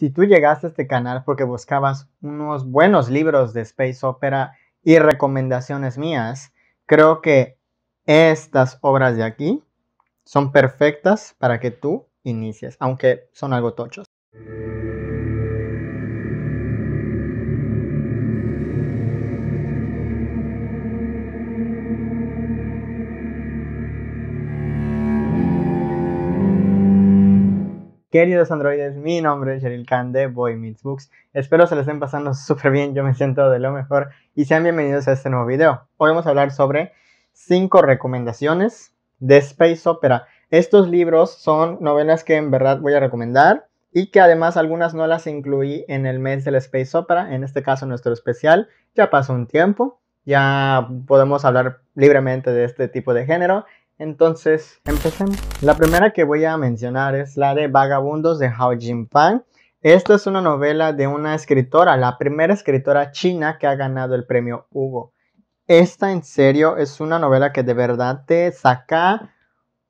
Si tú llegaste a este canal porque buscabas unos buenos libros de space opera y recomendaciones mías, creo que estas obras de aquí son perfectas para que tú inicies, aunque son algo tochos. Queridos androides, mi nombre es Cheryl Khan de Boy Meets Books. Espero se les estén pasando súper bien, yo me siento de lo mejor y sean bienvenidos a este nuevo video. Hoy vamos a hablar sobre 5 recomendaciones de Space Opera. Estos libros son novelas que en verdad voy a recomendar y que además algunas no las incluí en el mes del Space Opera, en este caso nuestro especial. Ya pasó un tiempo, ya podemos hablar libremente de este tipo de género entonces, empecemos. La primera que voy a mencionar es la de Vagabundos de Hao jin Esta es una novela de una escritora, la primera escritora china que ha ganado el premio Hugo. Esta en serio es una novela que de verdad te saca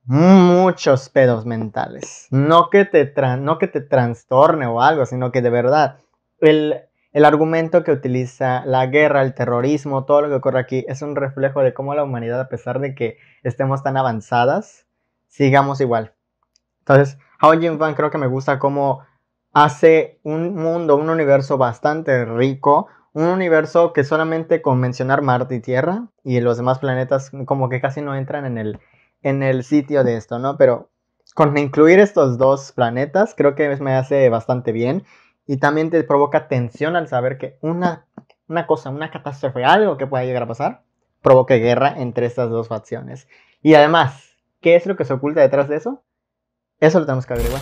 muchos pedos mentales. No que te, no que te trastorne o algo, sino que de verdad el, el argumento que utiliza la guerra, el terrorismo, todo lo que ocurre aquí es un reflejo de cómo la humanidad, a pesar de que estemos tan avanzadas, sigamos igual. Entonces, Hao Jin-Fan creo que me gusta cómo hace un mundo, un universo bastante rico, un universo que solamente con mencionar Marte y Tierra y los demás planetas como que casi no entran en el, en el sitio de esto, ¿no? Pero con incluir estos dos planetas creo que me hace bastante bien y también te provoca tensión al saber que una, una cosa, una catástrofe, algo que pueda llegar a pasar, provoque guerra entre estas dos facciones. Y además, ¿qué es lo que se oculta detrás de eso? Eso lo tenemos que averiguar.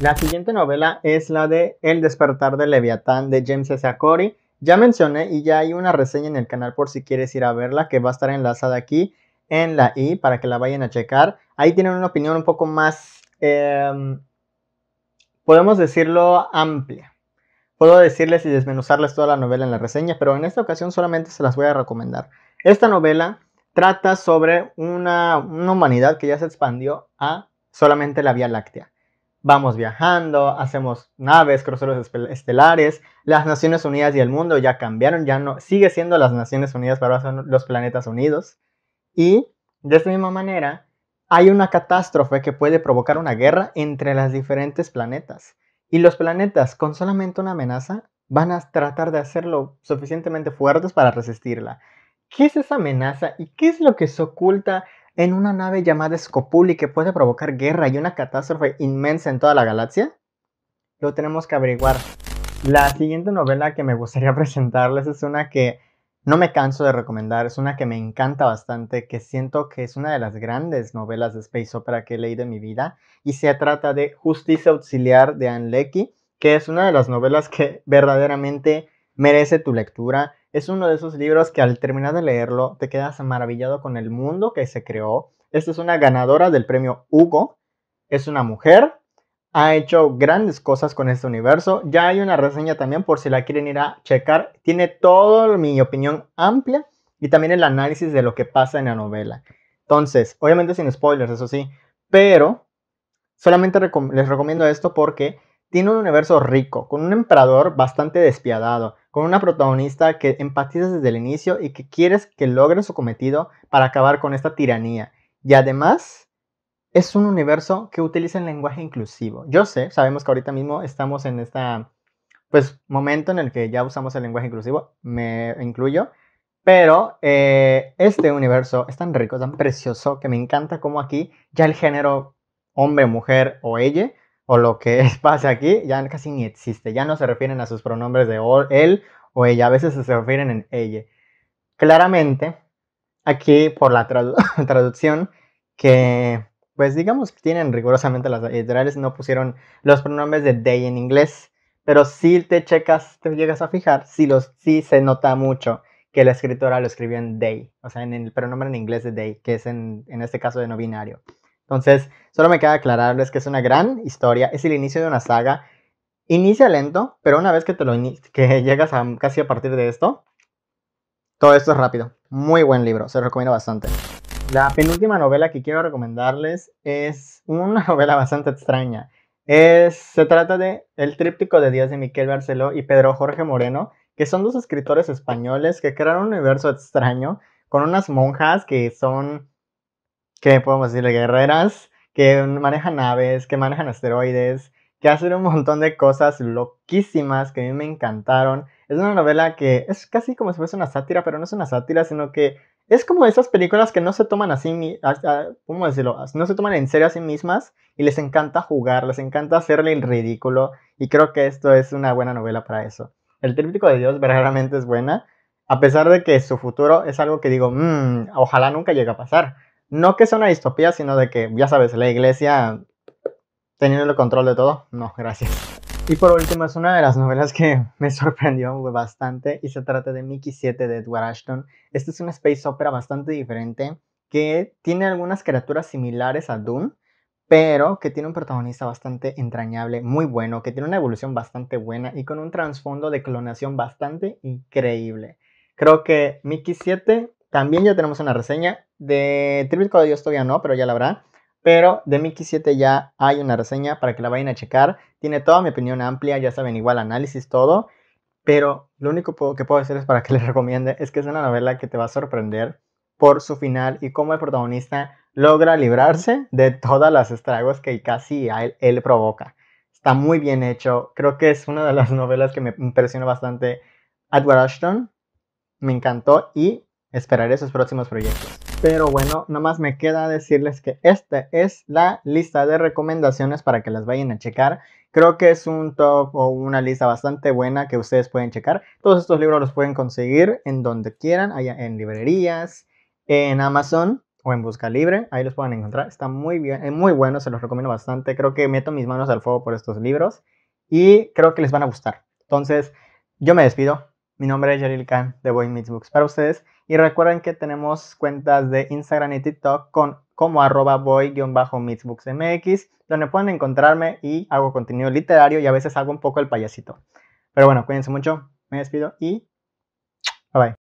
La siguiente novela es la de El despertar de Leviatán de James S. A. Corey. Ya mencioné y ya hay una reseña en el canal por si quieres ir a verla que va a estar enlazada aquí en la I para que la vayan a checar. Ahí tienen una opinión un poco más, em, podemos decirlo, amplia Puedo decirles y desmenuzarles toda la novela en la reseña, pero en esta ocasión solamente se las voy a recomendar. Esta novela trata sobre una, humanidad que ya se expandió a solamente la Vía Láctea. Vamos viajando, hacemos naves, cruceros estelares, las Naciones Unidas y el mundo ya cambiaron, ya no, sigue siendo las Naciones Unidas, pero ahora son los planetas unidos. Y de esta misma manera, hay una catástrofe que puede provocar una guerra entre las diferentes planetas. Y los planetas, con solamente una amenaza, van a tratar de hacerlo suficientemente fuertes para resistirla. ¿Qué es esa amenaza y qué es lo que se oculta en una nave llamada Scopuli que puede provocar guerra y una catástrofe inmensa en toda la galaxia? Lo tenemos que averiguar. La siguiente novela que me gustaría presentarles es una que no me canso de recomendar, es una que me encanta bastante, que siento que es una de las grandes novelas de space opera que leí de mi vida, y se trata de Justicia Auxiliar de Anne Leckie, que es una de las novelas que verdaderamente merece tu lectura. Es uno de esos libros que al terminar de leerlo te quedas maravillado con el mundo que se creó. Esta es una ganadora del premio Hugo, es una mujer, ha hecho grandes cosas con este universo. Ya hay una reseña también por si la quieren ir a checar. Tiene toda mi opinión amplia y también el análisis de lo que pasa en la novela. Entonces, obviamente sin spoilers, eso sí, pero solamente les recomiendo esto porque tiene un universo rico, con un emperador bastante despiadado, con una protagonista que empatizas desde el inicio y que quieres que logre su cometido para acabar con esta tiranía. Y además, es un universo que utiliza el lenguaje inclusivo. Yo sé, sabemos que ahorita mismo estamos en este pues, momento en el que ya usamos el lenguaje inclusivo, me incluyo, pero eh, este universo es tan rico, tan precioso, que me encanta como aquí ya el género hombre, mujer o ella, o lo que pasa aquí, ya casi ni existe, ya no se refieren a sus pronombres de él o ella, a veces se refieren en ella. Claramente, aquí por la traducción que pues digamos que tienen rigurosamente las editoriales, no pusieron los pronombres de Day en inglés, pero si te checas, te llegas a fijar, si los, sí se nota mucho que la escritora lo escribió en Day o sea, en el pronombre en inglés de Day que es en, en este caso de no binario. Entonces, solo me queda aclararles que es una gran historia, es el inicio de una saga, inicia lento, pero una vez que, te lo que llegas a, casi a partir de esto, todo esto es rápido. Muy buen libro, se lo recomiendo bastante. La penúltima novela que quiero recomendarles es una novela bastante extraña. se trata de El tríptico de Días de Miquel Barceló y Pedro Jorge Moreno, que son dos escritores españoles que crearon un universo extraño con unas monjas que son, que podemos decirle, guerreras, que manejan naves, que manejan asteroides, que hacen un montón de cosas loquísimas que a mí me encantaron. Es una novela que es casi como si fuese una sátira, pero no es una sátira, sino que es como esas películas que no se toman así, ¿cómo decirlo? No se toman en serio a sí mismas y les encanta jugar, les encanta hacerle el ridículo y creo que esto es una buena novela para eso. El tríptico de Dios verdaderamente es buena, a pesar de que su futuro es algo que digo, mm, ojalá nunca llegue a pasar. No que sea una distopía, sino de que, ya sabes, la iglesia teniendo el control de todo. No, gracias. Y por último, es una de las novelas que me sorprendió bastante y se trata de Mickey 7 de Edward Ashton. Esta es una space opera bastante diferente que tiene algunas criaturas similares a Dune, pero que tiene un protagonista bastante entrañable, muy bueno, que tiene una evolución bastante buena y con un trasfondo de clonación bastante increíble. Creo que Mickey 7 también ya tenemos una reseña de Tribute Code Dios todavía no, pero ya la habrá pero de Mickey 7 ya hay una reseña para que la vayan a checar. Tiene toda mi opinión amplia, ya saben, igual análisis, todo. Pero lo único que puedo decirles es para que les recomiende es que es una novela que te va a sorprender por su final y cómo el protagonista logra librarse de todas las estragos que casi él, provoca. Está muy bien hecho. Creo que es una de las novelas que me impresionó bastante. Edward Ashton me encantó y esperaré sus próximos proyectos. Pero bueno, nada más me queda decirles que esta es la lista de recomendaciones para que las vayan a checar. Creo que es un top o una lista bastante buena que ustedes pueden checar. Todos estos libros los pueden conseguir en donde quieran, allá en librerías, en Amazon o en Busca Libre. Ahí los pueden encontrar. Está muy bien, muy bueno, se los recomiendo bastante. Creo que meto mis manos al fuego por estos libros y creo que les van a gustar. Entonces, yo me despido. Mi nombre es Yaril Khan de Boy Meets Books para ustedes y recuerden que tenemos cuentas de Instagram y TikTok con, como arroba boy meetsbooksmx donde pueden encontrarme y hago contenido literario y a veces hago un poco el payasito. Pero bueno, cuídense mucho, me despido y bye bye.